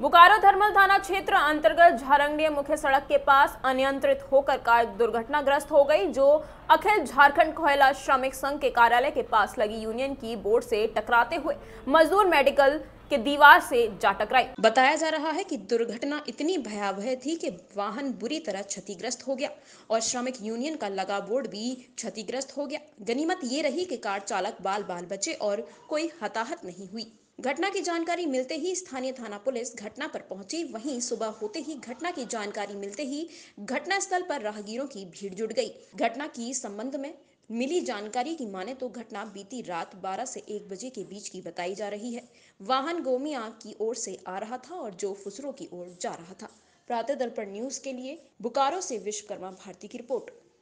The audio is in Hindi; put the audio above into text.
बोकारो थर्मल थाना क्षेत्र अंतर्गत झारंगडीय मुख्य सड़क के पास अनियंत्रित होकर कार दुर्घटनाग्रस्त हो गई जो अखिल झारखंड कोयला श्रमिक संघ के कार्यालय के पास लगी यूनियन की बोर्ड से टकराते हुए मजदूर मेडिकल के दीवार से जा टकराई बताया जा रहा है कि दुर्घटना इतनी भयावह थी कि वाहन बुरी तरह क्षतिग्रस्त हो गया और श्रमिक यूनियन का लगा बोर्ड भी क्षतिग्रस्त हो गया गनीमत ये रही कि कार चालक बाल बाल बचे और कोई हताहत नहीं हुई घटना की जानकारी मिलते ही स्थानीय थाना पुलिस घटना पर पहुंची वहीं सुबह होते ही घटना की जानकारी मिलते ही घटनास्थल पर राहगीरों की भीड़ जुट गई घटना की संबंध में मिली जानकारी की माने तो घटना बीती रात 12 से 1 बजे के बीच की बताई जा रही है वाहन गोमिया की ओर से आ रहा था और जो फुसरो की ओर जा रहा था प्रातः दर्पण न्यूज के लिए बोकारो से विश्वकर्मा भारती की रिपोर्ट